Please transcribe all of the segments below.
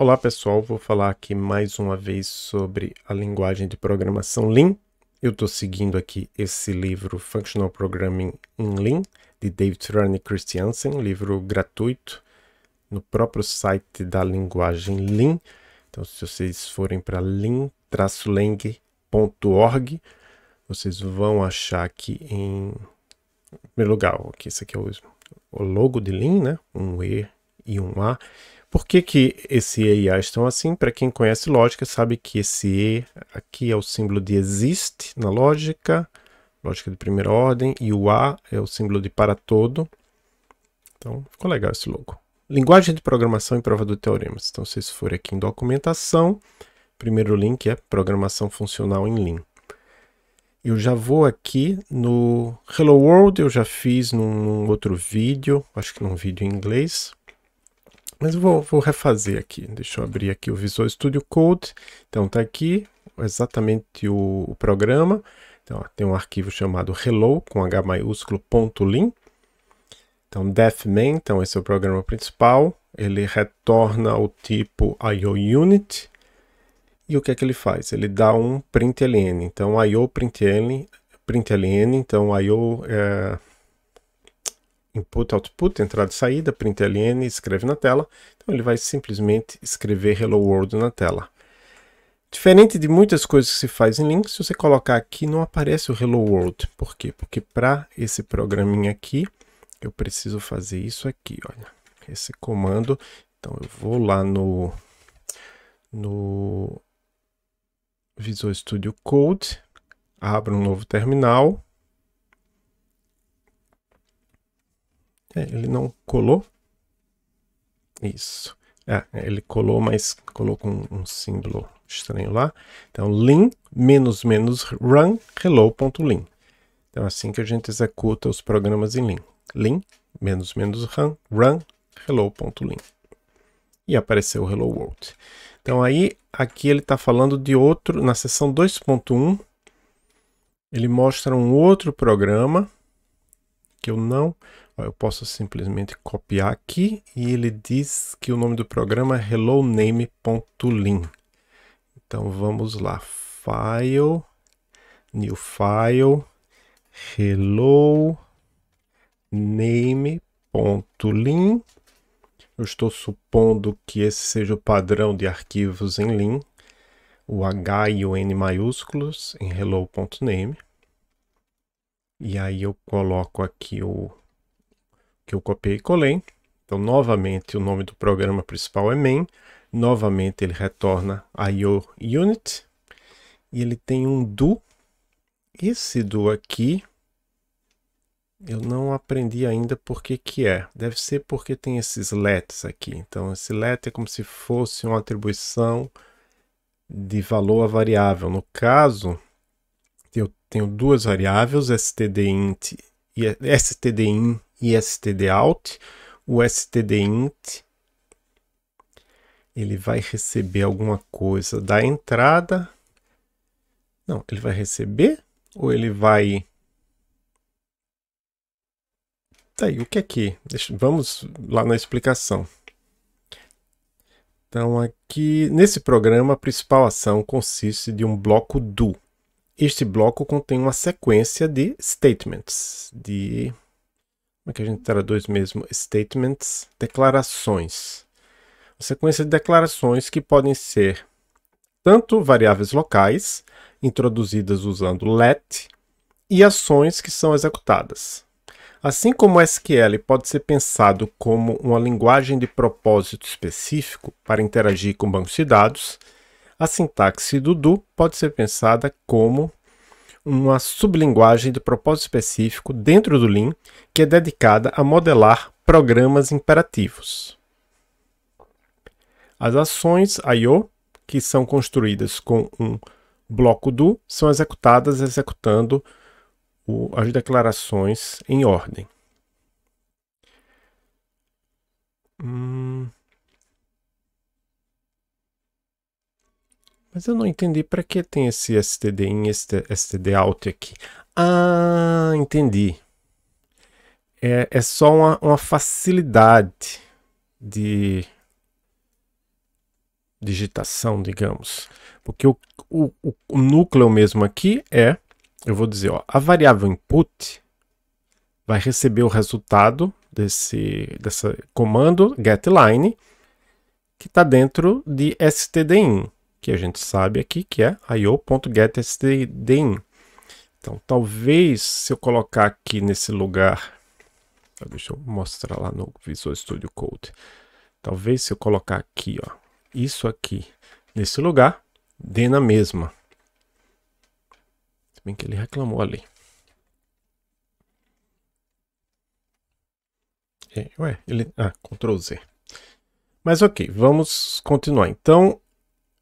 Olá pessoal, vou falar aqui mais uma vez sobre a linguagem de programação Lean. Eu estou seguindo aqui esse livro Functional Programming in Lean, de David Rani Christiansen, livro gratuito no próprio site da linguagem Lean. Então, se vocês forem para lean-lang.org, vocês vão achar aqui em, meu primeiro lugar, aqui, esse aqui é o, o logo de Lean, né? um E e um A. Por que, que esse E e A estão assim? Para quem conhece lógica, sabe que esse E aqui é o símbolo de existe na lógica, lógica de primeira ordem, e o A é o símbolo de para todo. Então, ficou legal esse logo. Linguagem de programação e prova do teoremas. Então, se vocês forem aqui em documentação, primeiro link é programação funcional em Lean. Eu já vou aqui no Hello World, eu já fiz num outro vídeo, acho que num vídeo em inglês. Mas vou, vou refazer aqui. Deixa eu abrir aqui o Visual Studio Code. Então tá aqui exatamente o, o programa. Então ó, tem um arquivo chamado hello com h maiúsculo ponto .lin. Então defman, então esse é o programa principal. Ele retorna tipo o tipo IOUnit. E o que é que ele faz? Ele dá um println. Então IO println, println, então IO é input, output, entrada e saída, println, escreve na tela. Então ele vai simplesmente escrever Hello World na tela. Diferente de muitas coisas que se faz em Linux, se você colocar aqui não aparece o Hello World. Por quê? Porque para esse programinha aqui, eu preciso fazer isso aqui, olha. Esse comando, então eu vou lá no, no Visual Studio Code, abro um novo terminal, É, ele não colou? Isso. É, ele colou, mas colou com um símbolo estranho lá. Então, lin menos menos run hello.lin. Então, é assim que a gente executa os programas em lin. lin menos menos run run hello.lin. E apareceu o hello world. Então, aí, aqui ele está falando de outro, na seção 2.1, ele mostra um outro programa que eu não eu posso simplesmente copiar aqui e ele diz que o nome do programa é helloname.lin. Então vamos lá, file, new file, hello name.lin. Eu estou supondo que esse seja o padrão de arquivos em lin, o h e o n maiúsculos em hello.name. E aí eu coloco aqui o que eu copiei e colei. Então, novamente, o nome do programa principal é main. Novamente, ele retorna a unit. E ele tem um do. Esse do aqui, eu não aprendi ainda por que é. Deve ser porque tem esses lets aqui. Então, esse let é como se fosse uma atribuição de valor a variável. No caso, eu tenho duas variáveis, stdint e stdin e stdout, o stdint ele vai receber alguma coisa da entrada. Não, ele vai receber ou ele vai Tá aí, o que é que? Deixa, vamos lá na explicação. Então, aqui nesse programa, a principal ação consiste de um bloco do. Este bloco contém uma sequência de statements, de como é que a gente traduz mesmo? Statements, declarações. Uma sequência de declarações que podem ser tanto variáveis locais, introduzidas usando let, e ações que são executadas. Assim como o SQL pode ser pensado como uma linguagem de propósito específico para interagir com bancos de dados, a sintaxe do do pode ser pensada como uma sublinguagem de propósito específico dentro do Lean que é dedicada a modelar programas imperativos. As ações I/O, que são construídas com um bloco do, são executadas executando o, as declarações em ordem. Hum. Mas eu não entendi para que tem esse std in e std out aqui. Ah, entendi. É, é só uma, uma facilidade de digitação, digamos. Porque o, o, o, núcleo mesmo aqui é, eu vou dizer, ó, a variável input vai receber o resultado desse, desse comando getLine que está dentro de stdin que a gente sabe aqui, que é io.getSDIN. Então, talvez se eu colocar aqui nesse lugar, deixa eu mostrar lá no Visual Studio Code. Talvez se eu colocar aqui, ó, isso aqui, nesse lugar, dê na mesma. Se bem que ele reclamou ali. É, ué, ele... Ah, Ctrl Z. Mas ok, vamos continuar. Então,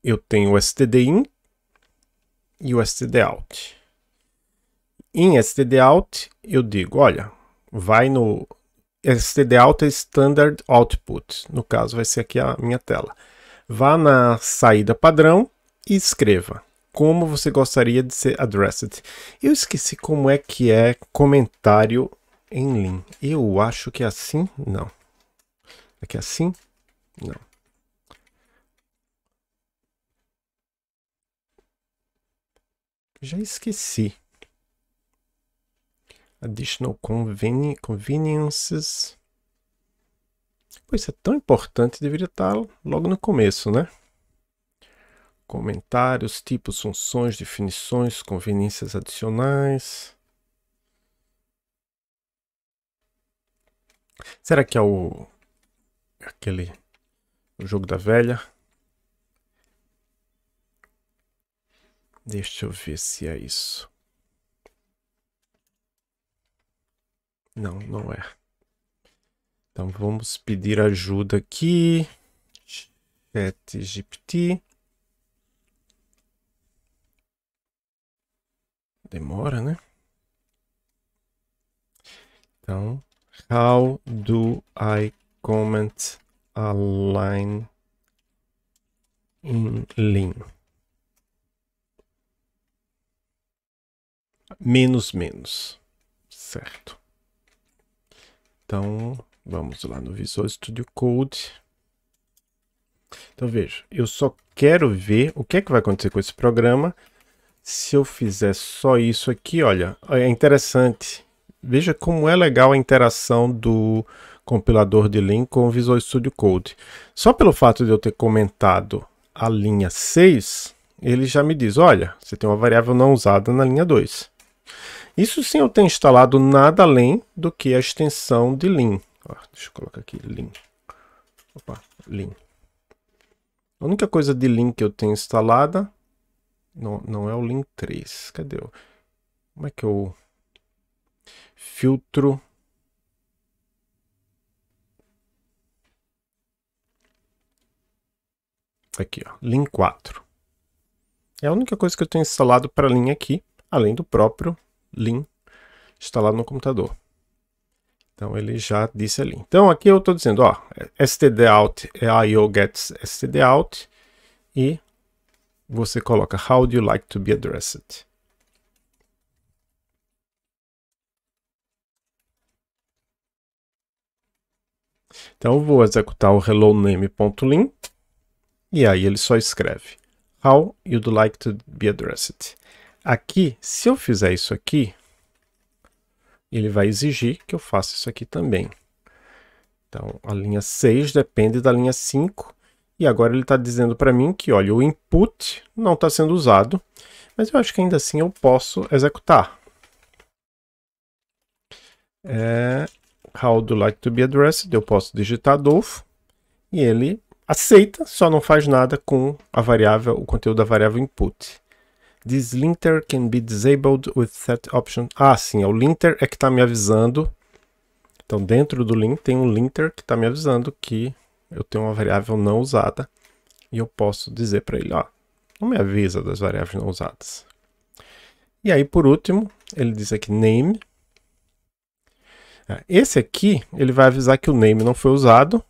eu tenho o stdin e o stdout. Em stdout, eu digo, olha, vai no stdout é standard output, no caso vai ser aqui a minha tela. Vá na saída padrão e escreva como você gostaria de ser addressed. Eu esqueci como é que é comentário em Lean. Eu acho que é assim? Não. É que é assim? Não. Já esqueci. Additional conveni conveniences. Pois é tão importante, deveria estar tá logo no começo, né? Comentários, tipos, funções, definições, conveniências adicionais. Será que é o aquele o jogo da velha? Deixa eu ver se é isso. Não, não é. Então vamos pedir ajuda aqui. ChatGPT. Demora, né? Então, how do I comment a line in Lean? menos menos, certo? Então, vamos lá no Visual Studio Code. Então veja, eu só quero ver o que é que vai acontecer com esse programa se eu fizer só isso aqui, olha, é interessante. Veja como é legal a interação do compilador de Lean com o Visual Studio Code. Só pelo fato de eu ter comentado a linha 6, ele já me diz, olha, você tem uma variável não usada na linha 2. Isso sim eu tenho instalado nada além do que a extensão de lin. Ó, deixa eu colocar aqui lin. Opa, Lean. A única coisa de lin que eu tenho instalada não, não é o lin 3. Cadê? O... Como é que eu filtro aqui, ó, lin 4. É a única coisa que eu tenho instalado para a linha aqui além do próprio Lean instalado no computador. Então ele já disse ali. Então aqui eu estou dizendo, ó, stdout é, é io gets stdout e você coloca how do you like to be addressed? Então eu vou executar o hello name.lin e aí ele só escreve how you'd like to be addressed. Aqui, se eu fizer isso aqui, ele vai exigir que eu faça isso aqui também. Então, a linha 6 depende da linha 5. E agora ele está dizendo para mim que, olha, o input não está sendo usado, mas eu acho que ainda assim eu posso executar. É, how do you like to be addressed? Eu posso digitar Adolfo e ele aceita, só não faz nada com a variável, o conteúdo da variável input. This linter can be disabled with set option. Ah, sim, é o linter é que está me avisando. Então, dentro do link tem um linter que está me avisando que eu tenho uma variável não usada. E eu posso dizer para ele, ó, não me avisa das variáveis não usadas. E aí, por último, ele diz aqui name. Ah, esse aqui, ele vai avisar que o name não foi usado,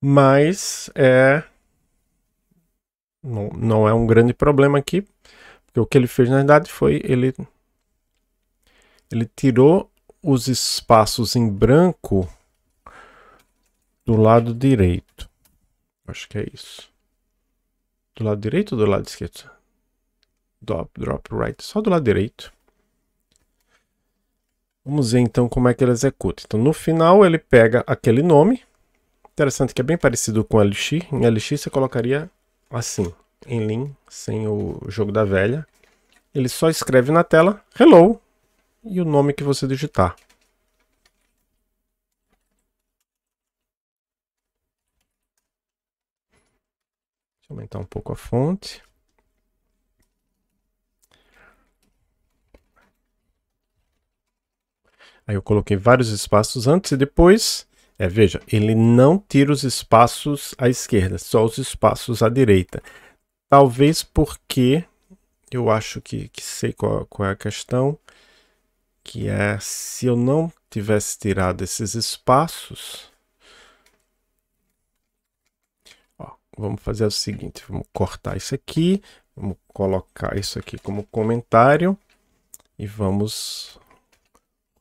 mas é não, não é um grande problema aqui, porque o que ele fez na verdade foi ele, ele tirou os espaços em branco do lado direito. Acho que é isso. Do lado direito ou do lado esquerdo? Drop, drop right, só do lado direito. Vamos ver então como é que ele executa. Então no final ele pega aquele nome. Interessante que é bem parecido com LX. Em LX você colocaria assim, em Lean, sem o jogo da velha. Ele só escreve na tela Hello e o nome que você digitar. Deixa eu aumentar um pouco a fonte. Aí eu coloquei vários espaços antes e depois. É, veja, ele não tira os espaços à esquerda, só os espaços à direita. Talvez porque eu acho que, que sei qual, qual é a questão, que é se eu não tivesse tirado esses espaços. Ó, vamos fazer o seguinte: vamos cortar isso aqui, vamos colocar isso aqui como comentário e vamos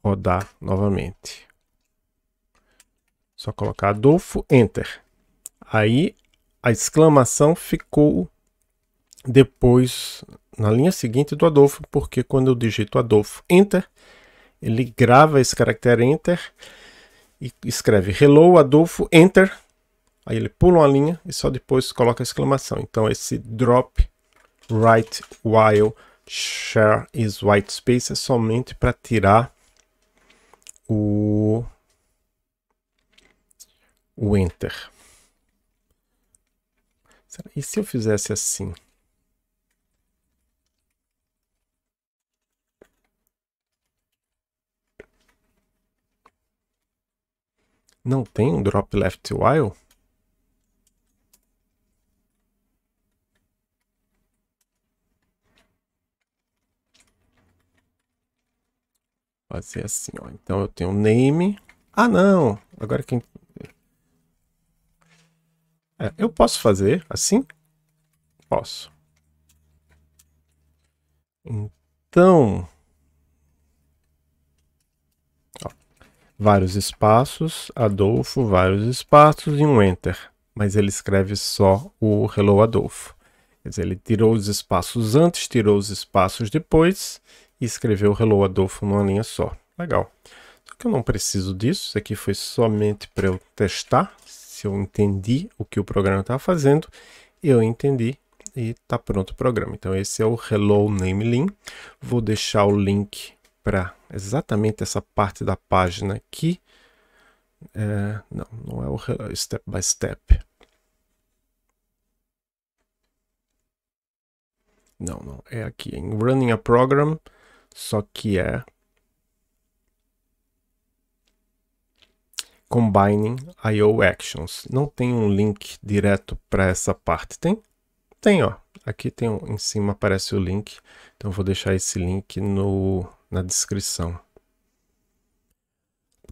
rodar novamente. Só colocar Adolfo, Enter. Aí a exclamação ficou depois na linha seguinte do Adolfo, porque quando eu digito Adolfo Enter, ele grava esse caractere Enter e escreve Hello Adolfo Enter. Aí ele pula uma linha e só depois coloca a exclamação. Então esse drop right while share is white space é somente para tirar o o Enter. E se eu fizesse assim? Não tem um drop left while? Fazer assim, ó. Então eu tenho name. Ah, não! Agora quem é, eu posso fazer assim? Posso. Então... Ó, vários espaços, Adolfo, vários espaços e um Enter. Mas ele escreve só o Hello Adolfo. Quer dizer, ele tirou os espaços antes, tirou os espaços depois e escreveu Hello Adolfo numa linha só. Legal. Só que eu não preciso disso, isso aqui foi somente para eu testar se eu entendi o que o programa está fazendo, eu entendi e está pronto o programa. Então esse é o Hello Namelink. Vou deixar o link para exatamente essa parte da página aqui. É, não, não é o é Step by Step. Não, não, é aqui em Running a Program, só que é Combining IO Actions. Não tem um link direto para essa parte. Tem? Tem, ó. Aqui tem um, em cima aparece o link. Então vou deixar esse link no, na descrição.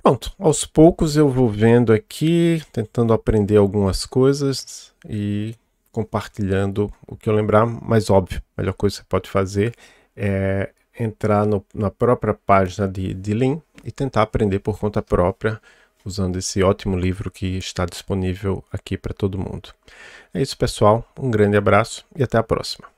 Pronto, aos poucos eu vou vendo aqui, tentando aprender algumas coisas e compartilhando o que eu lembrar, mas óbvio, a melhor coisa que você pode fazer é entrar no, na própria página de, de Lean e tentar aprender por conta própria usando esse ótimo livro que está disponível aqui para todo mundo. É isso, pessoal. Um grande abraço e até a próxima.